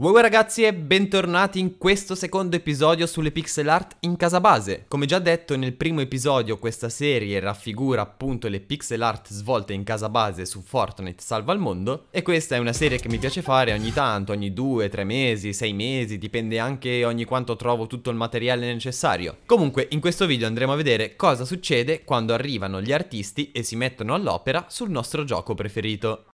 Wow ragazzi e bentornati in questo secondo episodio sulle pixel art in casa base. Come già detto nel primo episodio questa serie raffigura appunto le pixel art svolte in casa base su Fortnite Salva il Mondo e questa è una serie che mi piace fare ogni tanto, ogni due, tre mesi, sei mesi, dipende anche ogni quanto trovo tutto il materiale necessario. Comunque in questo video andremo a vedere cosa succede quando arrivano gli artisti e si mettono all'opera sul nostro gioco preferito.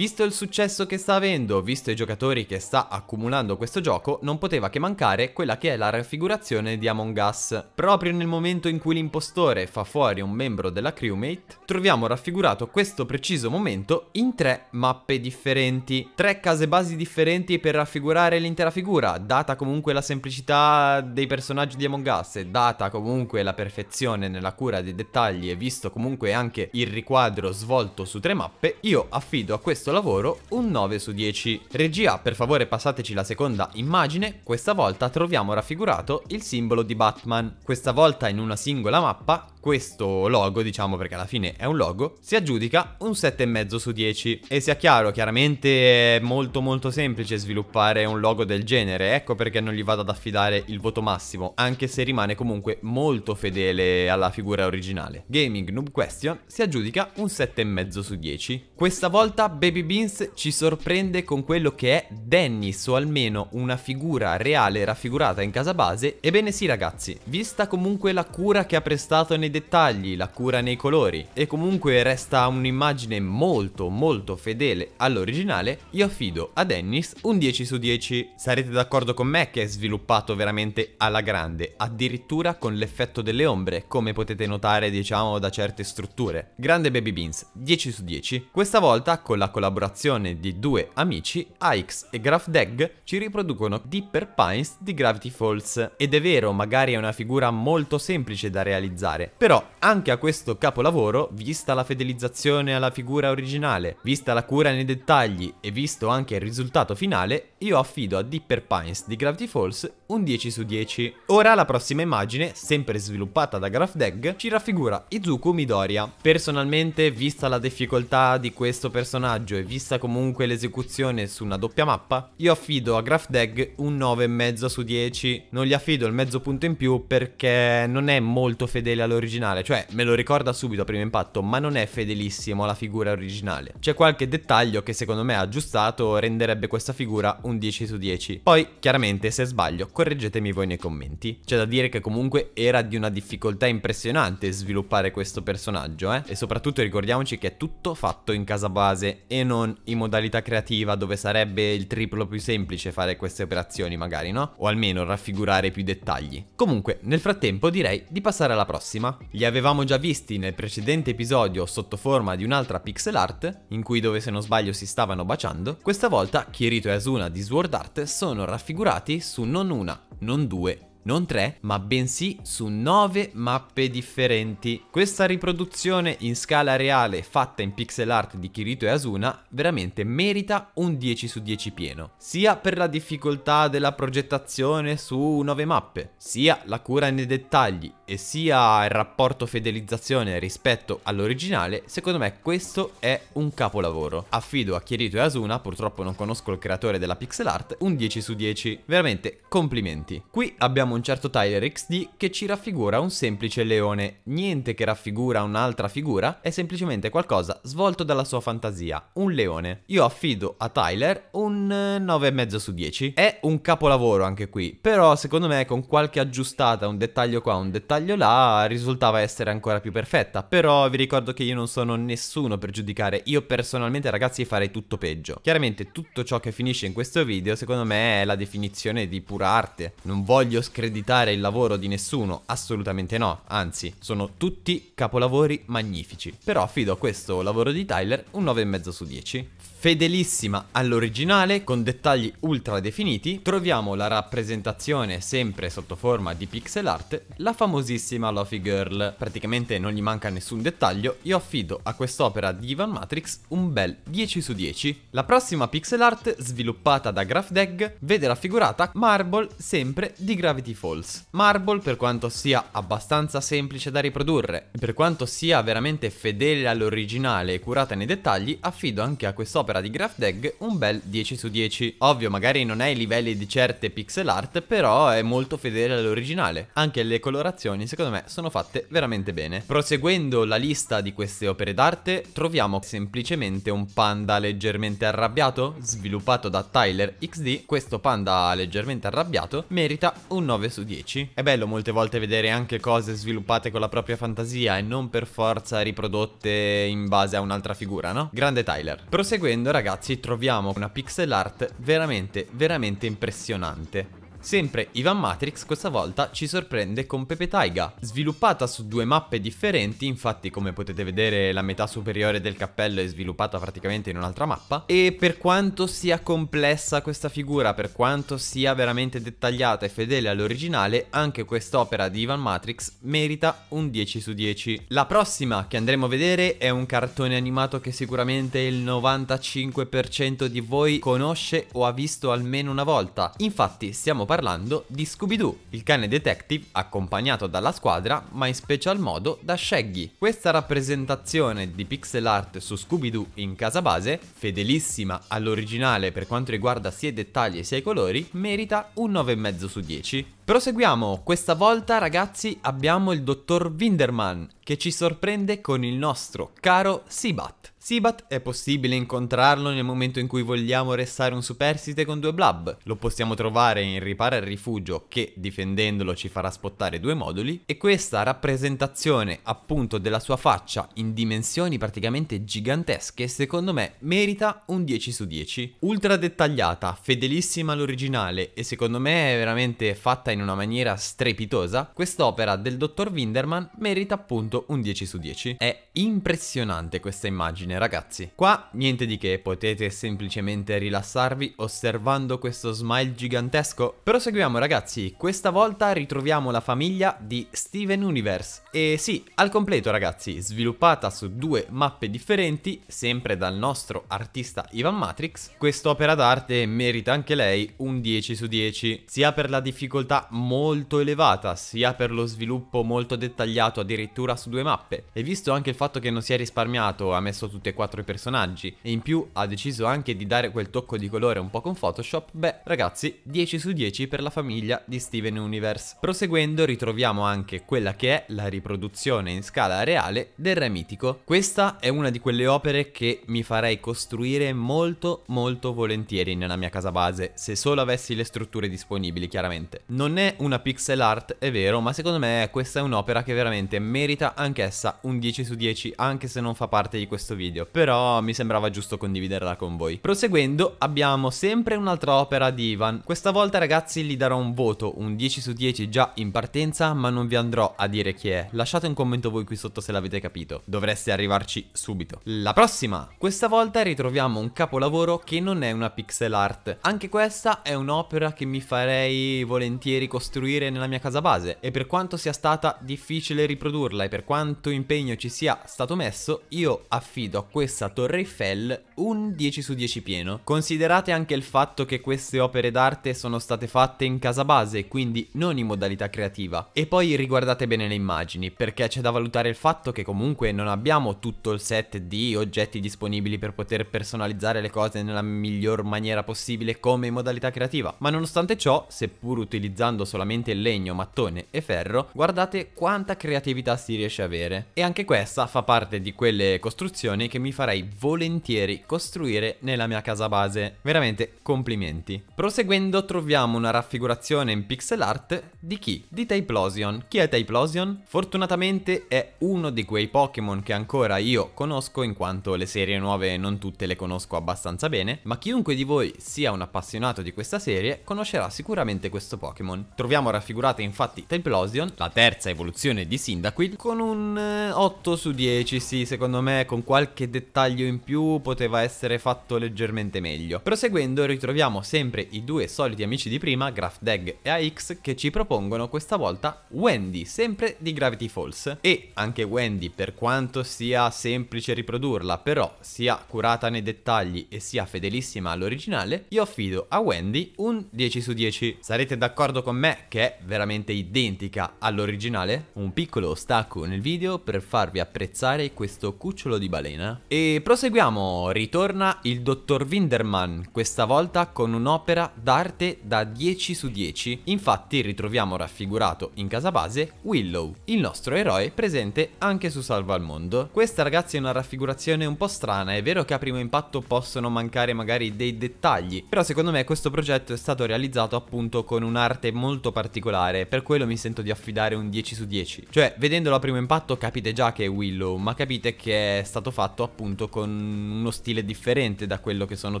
Visto il successo che sta avendo, visto i giocatori che sta accumulando questo gioco, non poteva che mancare quella che è la raffigurazione di Among Us. Proprio nel momento in cui l'impostore fa fuori un membro della crewmate, troviamo raffigurato questo preciso momento in tre mappe differenti. Tre case basi differenti per raffigurare l'intera figura, data comunque la semplicità dei personaggi di Among Us e data comunque la perfezione nella cura dei dettagli e visto comunque anche il riquadro svolto su tre mappe, io affido a questo lavoro un 9 su 10. Regia, per favore passateci la seconda immagine, questa volta troviamo raffigurato il simbolo di Batman. Questa volta in una singola mappa questo logo, diciamo perché alla fine è un logo, si aggiudica un 7,5 su 10. E sia chiaro, chiaramente è molto molto semplice sviluppare un logo del genere, ecco perché non gli vado ad affidare il voto massimo, anche se rimane comunque molto fedele alla figura originale. Gaming Noob Question si aggiudica un 7,5 su 10. Questa volta Baby Beans ci sorprende con quello che è Dennis, o almeno una figura reale raffigurata in casa base. Ebbene sì ragazzi, vista comunque la cura che ha prestato nei dettagli, la cura nei colori e comunque resta un'immagine molto molto fedele all'originale, io affido a Dennis un 10 su 10. Sarete d'accordo con me che è sviluppato veramente alla grande, addirittura con l'effetto delle ombre, come potete notare diciamo da certe strutture. Grande Baby Beans, 10 su 10. Questa volta con la collaborazione di due amici, Ike e GraphDeg, ci riproducono Dipper Pines di Gravity Falls. Ed è vero, magari è una figura molto semplice da realizzare, però anche a questo capolavoro, vista la fedelizzazione alla figura originale, vista la cura nei dettagli e visto anche il risultato finale, io affido a Dipper Pines di Gravity Falls un 10 su 10. Ora la prossima immagine, sempre sviluppata da GraphDeg, ci raffigura Izuku Midoriya. Personalmente, vista la difficoltà di questo personaggio e vista comunque l'esecuzione su una doppia mappa, io affido a GraphDeg un 9,5 su 10. Non gli affido il mezzo punto in più perché non è molto fedele all'originale, cioè me lo ricorda subito a primo impatto, ma non è fedelissimo alla figura originale. C'è qualche dettaglio che secondo me aggiustato renderebbe questa figura un 10 su 10. Poi, chiaramente, se sbaglio, correggetemi voi nei commenti. C'è da dire che comunque era di una difficoltà impressionante sviluppare questo personaggio, eh? E soprattutto ricordiamoci che è tutto fatto in casa base e non in modalità creativa dove sarebbe il triplo più semplice fare queste operazioni magari, no? O almeno raffigurare più dettagli. Comunque, nel frattempo direi di passare alla prossima. Li avevamo già visti nel precedente episodio sotto forma di un'altra pixel art, in cui dove se non sbaglio si stavano baciando. Questa volta Kirito e Asuna di Sword Art sono raffigurati su non una una, non due, non 3, ma bensì su 9 mappe differenti. Questa riproduzione in scala reale fatta in pixel art di Kirito e Asuna veramente merita un 10 su 10 pieno, sia per la difficoltà della progettazione su 9 mappe, sia la cura nei dettagli e sia il rapporto fedelizzazione rispetto all'originale, secondo me questo è un capolavoro. Affido a Kirito e Asuna, purtroppo non conosco il creatore della pixel art, un 10 su 10. Veramente complimenti. Qui abbiamo troviamo un certo Tyler XD che ci raffigura un semplice leone. Niente che raffigura un'altra figura, è semplicemente qualcosa svolto dalla sua fantasia, un leone. Io affido a Tyler un 9,5 eh, su 10. È un capolavoro anche qui, però secondo me con qualche aggiustata, un dettaglio qua, un dettaglio là, risultava essere ancora più perfetta. Però vi ricordo che io non sono nessuno per giudicare, io personalmente ragazzi farei tutto peggio. Chiaramente tutto ciò che finisce in questo video secondo me è la definizione di pura arte. Non voglio scrivere screditare il lavoro di nessuno, assolutamente no, anzi, sono tutti capolavori magnifici. Però affido a questo lavoro di Tyler un 9,5 su 10. Fedelissima all'originale, con dettagli ultra definiti, troviamo la rappresentazione sempre sotto forma di pixel art, la famosissima Lofi Girl. Praticamente non gli manca nessun dettaglio, io affido a quest'opera di Ivan Matrix un bel 10 su 10. La prossima pixel art, sviluppata da GraphDeg, vede raffigurata Marble sempre di Gravity Falls. Marble, per quanto sia abbastanza semplice da riprodurre, per quanto sia veramente fedele all'originale e curata nei dettagli, affido anche a quest'opera opera di GraphDeg un bel 10 su 10. Ovvio, magari non è ai livelli di certe pixel art, però è molto fedele all'originale. Anche le colorazioni, secondo me, sono fatte veramente bene. Proseguendo la lista di queste opere d'arte, troviamo semplicemente un panda leggermente arrabbiato, sviluppato da Tyler XD. Questo panda leggermente arrabbiato merita un 9 su 10. È bello molte volte vedere anche cose sviluppate con la propria fantasia e non per forza riprodotte in base a un'altra figura, no? Grande Tyler. Proseguendo ragazzi troviamo una pixel art veramente veramente impressionante. Sempre Ivan Matrix questa volta ci sorprende con Pepe Taiga, sviluppata su due mappe differenti, infatti come potete vedere la metà superiore del cappello è sviluppata praticamente in un'altra mappa, e per quanto sia complessa questa figura, per quanto sia veramente dettagliata e fedele all'originale, anche quest'opera di Ivan Matrix merita un 10 su 10. La prossima che andremo a vedere è un cartone animato che sicuramente il 95% di voi conosce o ha visto almeno una volta, infatti stiamo parlando parlando di Scooby-Doo, il cane detective accompagnato dalla squadra ma in special modo da Shaggy. Questa rappresentazione di pixel art su Scooby-Doo in casa base, fedelissima all'originale per quanto riguarda sia i dettagli sia i colori, merita un 9,5 su 10. Proseguiamo, questa volta ragazzi abbiamo il dottor Winderman che ci sorprende con il nostro caro Seabat. Sibat è possibile incontrarlo nel momento in cui vogliamo restare un superstite con due blab. Lo possiamo trovare in riparo al rifugio che difendendolo ci farà spottare due moduli e questa rappresentazione appunto della sua faccia in dimensioni praticamente gigantesche secondo me merita un 10 su 10. Ultra dettagliata, fedelissima all'originale e secondo me è veramente fatta in una maniera strepitosa, quest'opera del dottor Winderman merita appunto un 10 su 10. È impressionante questa immagine bene ragazzi. Qua niente di che, potete semplicemente rilassarvi osservando questo smile gigantesco. Proseguiamo ragazzi, questa volta ritroviamo la famiglia di Steven Universe. E sì, al completo ragazzi, sviluppata su due mappe differenti, sempre dal nostro artista Ivan Matrix, quest'opera d'arte merita anche lei un 10 su 10, sia per la difficoltà molto elevata, sia per lo sviluppo molto dettagliato addirittura su due mappe. E visto anche il fatto che non si è risparmiato, ha messo tutto tutti e quattro i personaggi e in più ha deciso anche di dare quel tocco di colore un po' con Photoshop, beh ragazzi 10 su 10 per la famiglia di Steven Universe. Proseguendo ritroviamo anche quella che è la riproduzione in scala reale del Re Mitico. Questa è una di quelle opere che mi farei costruire molto molto volentieri nella mia casa base, se solo avessi le strutture disponibili chiaramente. Non è una pixel art, è vero, ma secondo me questa è un'opera che veramente merita anch'essa un 10 su 10 anche se non fa parte di questo video video, però mi sembrava giusto condividerla con voi. Proseguendo abbiamo sempre un'altra opera di Ivan, questa volta ragazzi gli darò un voto, un 10 su 10 già in partenza, ma non vi andrò a dire chi è, lasciate un commento voi qui sotto se l'avete capito, dovreste arrivarci subito. La prossima, questa volta ritroviamo un capolavoro che non è una pixel art, anche questa è un'opera che mi farei volentieri costruire nella mia casa base e per quanto sia stata difficile riprodurla e per quanto impegno ci sia stato messo, io affido a questa Torre Eiffel un 10 su 10 pieno. Considerate anche il fatto che queste opere d'arte sono state fatte in casa base, quindi non in modalità creativa. E poi riguardate bene le immagini, perché c'è da valutare il fatto che comunque non abbiamo tutto il set di oggetti disponibili per poter personalizzare le cose nella miglior maniera possibile come in modalità creativa. Ma nonostante ciò, seppur utilizzando solamente legno, mattone e ferro, guardate quanta creatività si riesce a avere. E anche questa fa parte di quelle costruzioni che mi farei volentieri costruire nella mia casa base. Veramente complimenti. Proseguendo troviamo una raffigurazione in pixel art di chi? Di Typlosion. Chi è Typlosion? Fortunatamente è uno di quei Pokémon che ancora io conosco in quanto le serie nuove non tutte le conosco abbastanza bene, ma chiunque di voi sia un appassionato di questa serie conoscerà sicuramente questo Pokémon. Troviamo raffigurata infatti Typlosion, la terza evoluzione di Cyndaquil, con un 8 eh, su 10, sì, secondo me con qualche qualche dettaglio in più poteva essere fatto leggermente meglio. Proseguendo ritroviamo sempre i due soliti amici di prima, GraphDeg e AX, che ci propongono questa volta Wendy, sempre di Gravity Falls. E anche Wendy, per quanto sia semplice riprodurla, però sia curata nei dettagli e sia fedelissima all'originale, io affido a Wendy un 10 su 10. Sarete d'accordo con me che è veramente identica all'originale? Un piccolo ostacolo nel video per farvi apprezzare questo cucciolo di balena bene. E proseguiamo, ritorna il dottor Winderman, questa volta con un'opera d'arte da 10 su 10. Infatti ritroviamo raffigurato in casa base Willow, il nostro eroe presente anche su Salva al Mondo. Questa ragazzi è una raffigurazione un po' strana, è vero che a primo impatto possono mancare magari dei dettagli, però secondo me questo progetto è stato realizzato appunto con un'arte molto particolare, per quello mi sento di affidare un 10 su 10. Cioè, vedendolo a primo impatto capite già che è Willow, ma capite che è stato fatto fatto appunto con uno stile differente da quello che sono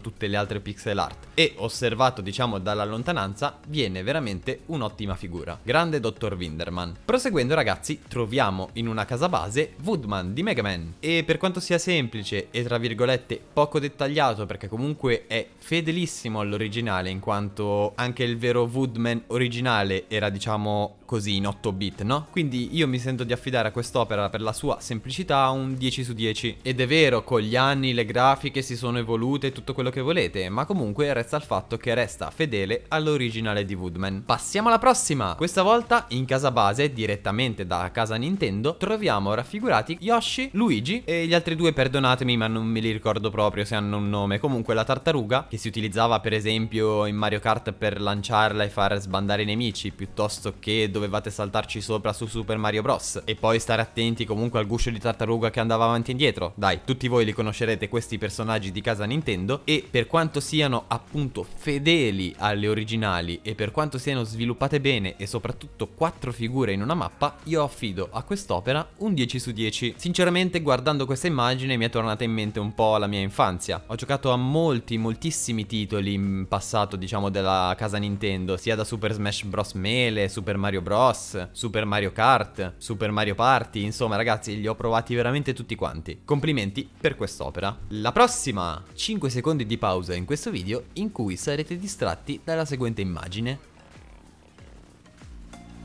tutte le altre pixel art e osservato diciamo dalla lontananza viene veramente un'ottima figura. Grande dottor Winderman. Proseguendo ragazzi troviamo in una casa base Woodman di Mega Man e per quanto sia semplice e tra virgolette poco dettagliato perché comunque è fedelissimo all'originale in quanto anche il vero Woodman originale era diciamo così in 8 bit, no? Quindi io mi sento di affidare a quest'opera per la sua semplicità un 10 su 10. Ed è vero, con gli anni le grafiche si sono evolute tutto quello che volete, ma comunque resta il fatto che resta fedele all'originale di Woodman. Passiamo alla prossima! Questa volta in casa base, direttamente da casa Nintendo, troviamo raffigurati Yoshi, Luigi e gli altri due, perdonatemi ma non me li ricordo proprio se hanno un nome, comunque la tartaruga che si utilizzava per esempio in Mario Kart per lanciarla e far sbandare i nemici piuttosto che dove dovevate saltarci sopra su Super Mario Bros. E poi stare attenti comunque al guscio di tartaruga che andava avanti e indietro. Dai, tutti voi li conoscerete questi personaggi di casa Nintendo e per quanto siano appunto fedeli alle originali e per quanto siano sviluppate bene e soprattutto quattro figure in una mappa, io affido a quest'opera un 10 su 10. Sinceramente guardando questa immagine mi è tornata in mente un po' la mia infanzia. Ho giocato a molti, moltissimi titoli in passato diciamo della casa Nintendo, sia da Super Smash Bros. Mele, Super Mario Bros Bros, Super Mario Kart, Super Mario Party, insomma ragazzi li ho provati veramente tutti quanti. Complimenti per quest'opera. La prossima 5 secondi di pausa in questo video in cui sarete distratti dalla seguente immagine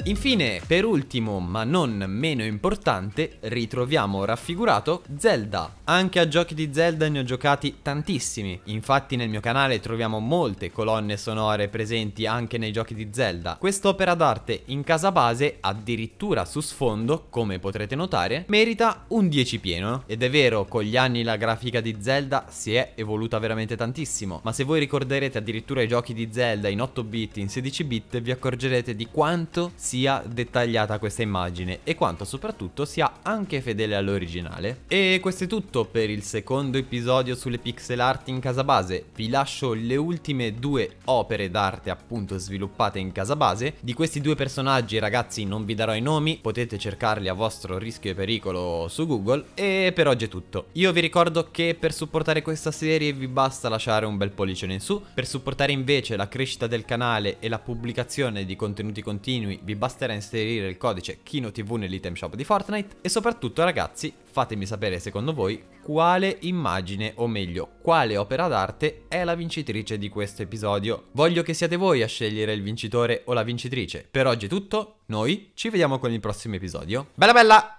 Infine, per ultimo ma non meno importante, ritroviamo raffigurato Zelda. Anche a giochi di Zelda ne ho giocati tantissimi, infatti nel mio canale troviamo molte colonne sonore presenti anche nei giochi di Zelda. Quest'opera d'arte in casa base, addirittura su sfondo, come potrete notare, merita un 10 pieno. Ed è vero, con gli anni la grafica di Zelda si è evoluta veramente tantissimo, ma se voi ricorderete addirittura i giochi di Zelda in 8 bit, in 16 bit, vi accorgerete di quanto si sia dettagliata questa immagine e quanto soprattutto sia anche fedele all'originale. E questo è tutto per il secondo episodio sulle pixel art in casa base, vi lascio le ultime due opere d'arte appunto sviluppate in casa base, di questi due personaggi ragazzi non vi darò i nomi, potete cercarli a vostro rischio e pericolo su Google e per oggi è tutto. Io vi ricordo che per supportare questa serie vi basta lasciare un bel pollice in su, per supportare invece la crescita del canale e la pubblicazione di contenuti continui vi basta basterà inserire il codice KinoTV nell'item shop di Fortnite e soprattutto ragazzi fatemi sapere secondo voi quale immagine o meglio quale opera d'arte è la vincitrice di questo episodio. Voglio che siate voi a scegliere il vincitore o la vincitrice. Per oggi è tutto, noi ci vediamo con il prossimo episodio. Bella bella!